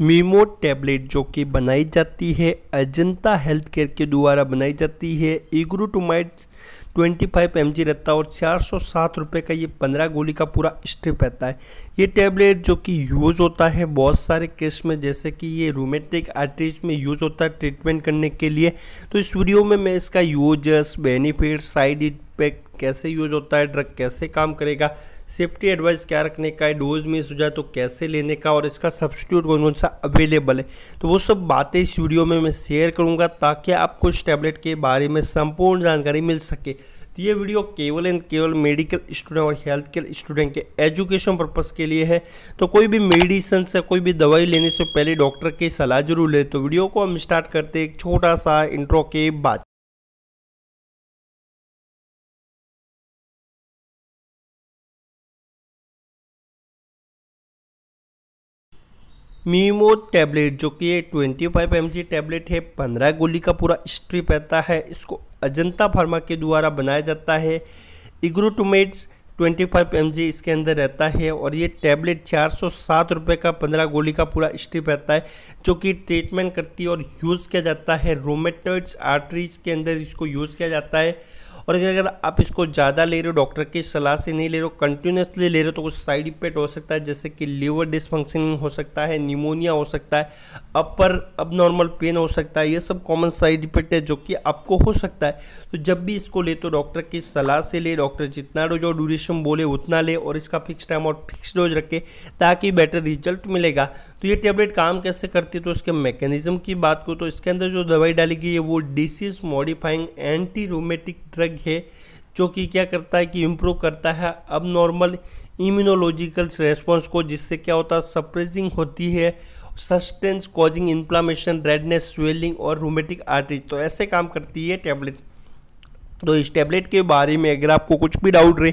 memo tablet जो कि बनाई जाती है अजंता हेल्थ केयर के द्वारा बनाई जाती है इग्रोटोमाइट ट्वेंटी फाइव एम रहता है और चार सौ सात रुपये का ये पंद्रह गोली का पूरा स्ट्रिप रहता है ये टैबलेट जो कि यूज़ होता है बहुत सारे केस में जैसे कि ये रोमेटिक आर्टरीज में यूज़ होता है ट्रीटमेंट करने के लिए तो इस वीडियो में मैं इसका यूजर्स बेनिफिट साइड इफेक्ट कैसे यूज होता है ड्रग कैसे काम करेगा सेफ्टी एडवाइस क्या रखने का है डोज मिस हो जाए तो कैसे लेने का और इसका सब्सिट्यूट कौन कौन सा अवेलेबल है तो वो सब बातें इस वीडियो में मैं शेयर करूंगा ताकि आपको इस टैबलेट के बारे में संपूर्ण जानकारी मिल सके तो ये वीडियो केवल एंड केवल मेडिकल स्टूडेंट और हेल्थ केयर स्टूडेंट के एजुकेशन पर्पज़ के लिए है तो कोई भी मेडिसिन से कोई भी दवाई लेने से पहले डॉक्टर की सलाह जरूर ले तो वीडियो को हम स्टार्ट करते एक छोटा सा इंट्रो के बाद मीमो टैबलेट जो कि ये 25 फाइव एम टैबलेट है पंद्रह गोली का पूरा स्ट्रिप रहता है इसको अजंता फार्मा के द्वारा बनाया जाता है इग्रोटोमेट्स 25 फाइव एम इसके अंदर रहता है और ये टैबलेट चार सौ सात रुपये का पंद्रह गोली का पूरा स्ट्रिप रहता है जो कि ट्रीटमेंट करती है और यूज़ किया जाता है रोमेटोइ्स आर्टरीज के अंदर इसको यूज़ किया जाता है और अगर आप इसको ज़्यादा ले रहे हो डॉक्टर की सलाह से नहीं ले रहे हो कंटिन्यूसली ले रहे हो तो कुछ साइड इफेक्ट हो सकता है जैसे कि लीवर डिसफंक्शनिंग हो सकता है निमोनिया हो सकता है अपर अब नॉर्मल पेन हो सकता है ये सब कॉमन साइड इफेक्ट है जो कि आपको हो सकता है तो जब भी इसको ले तो डॉक्टर की सलाह से ले डॉक्टर जितना जो ड्यूरेशन बोले उतना ले और इसका फिक्स टाइम और फिक्स डोज रखे ताकि बेटर रिजल्ट मिलेगा तो ये टेबलेट काम कैसे करती है तो इसके मैकेनिज्म की बात को तो इसके अंदर जो दवाई डाली गई है वो disease modifying anti rheumatic drug है जो कि क्या करता है कि इम्प्रूव करता है अब नॉर्मल इम्यूनोलॉजिकल रेस्पॉन्स को जिससे क्या होता है सप्रेसिंग होती है substance causing inflammation redness swelling और रोमेटिक आर्टरीज तो ऐसे काम करती है टैबलेट तो इस टैबलेट के बारे में अगर आपको कुछ भी डाउट रहे